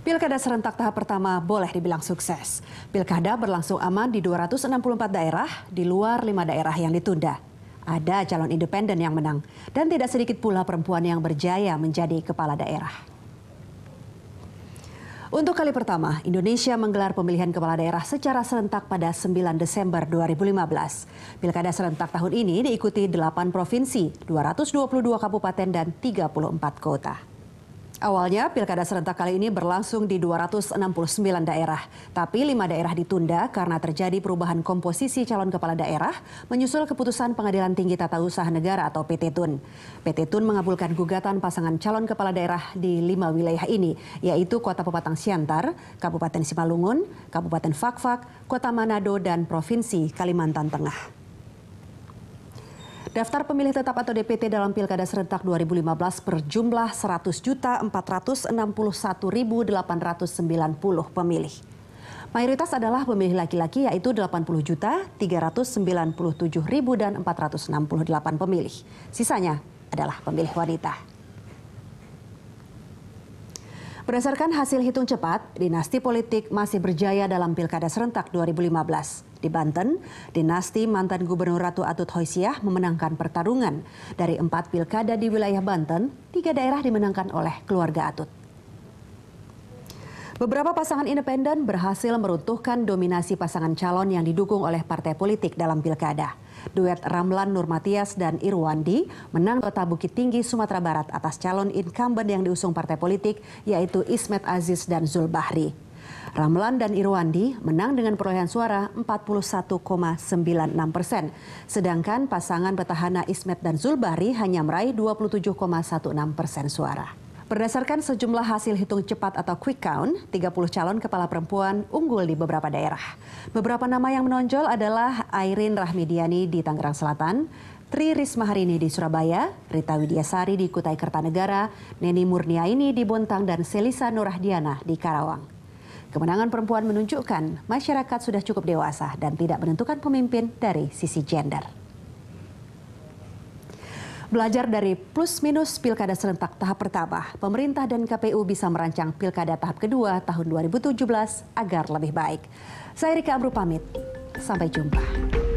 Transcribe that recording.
Pilkada serentak tahap pertama boleh dibilang sukses. Pilkada berlangsung aman di 264 daerah, di luar 5 daerah yang ditunda. Ada calon independen yang menang, dan tidak sedikit pula perempuan yang berjaya menjadi kepala daerah. Untuk kali pertama, Indonesia menggelar pemilihan kepala daerah secara serentak pada 9 Desember 2015. Pilkada serentak tahun ini diikuti 8 provinsi, 222 kabupaten dan 34 kota. Awalnya pilkada serentak kali ini berlangsung di 269 daerah, tapi lima daerah ditunda karena terjadi perubahan komposisi calon kepala daerah menyusul keputusan Pengadilan Tinggi Tata Usaha Negara atau PT Tun. PT Tun mengabulkan gugatan pasangan calon kepala daerah di lima wilayah ini, yaitu Kota Pepatang Siantar, Kabupaten Simalungun, Kabupaten Fakfak, Kota Manado, dan Provinsi Kalimantan Tengah. Daftar pemilih tetap atau DPT dalam Pilkada serentak 2015 berjumlah 100.461.890 pemilih. Mayoritas adalah pemilih laki-laki yaitu 80.397.468 pemilih. Sisanya adalah pemilih wanita. Berdasarkan hasil hitung cepat, dinasti politik masih berjaya dalam Pilkada Serentak 2015. Di Banten, dinasti mantan Gubernur Ratu Atut Hoisiah memenangkan pertarungan. Dari empat pilkada di wilayah Banten, tiga daerah dimenangkan oleh keluarga Atut. Beberapa pasangan independen berhasil meruntuhkan dominasi pasangan calon yang didukung oleh partai politik dalam pilkada. Duet Ramlan Nurmatias dan Irwandi menang kota Bukit Tinggi, Sumatera Barat atas calon incumbent yang diusung partai politik yaitu Ismet Aziz dan Zulbahri. Ramlan dan Irwandi menang dengan perolehan suara 41,96 persen. Sedangkan pasangan petahana Ismet dan Zulbahri hanya meraih 27,16 persen suara. Berdasarkan sejumlah hasil hitung cepat atau quick count, 30 calon kepala perempuan unggul di beberapa daerah. Beberapa nama yang menonjol adalah Airin Rahmidiani di Tangerang Selatan, Tri Risma hari di Surabaya, Rita Widiasari di Kutai Kertanegara, Neni Murniaini di Bontang, dan Selisa Nurahdiana di Karawang. Kemenangan perempuan menunjukkan masyarakat sudah cukup dewasa dan tidak menentukan pemimpin dari sisi gender. Belajar dari plus minus pilkada serentak tahap pertama, pemerintah dan KPU bisa merancang pilkada tahap kedua tahun 2017 agar lebih baik. Saya Rika Amru pamit, sampai jumpa.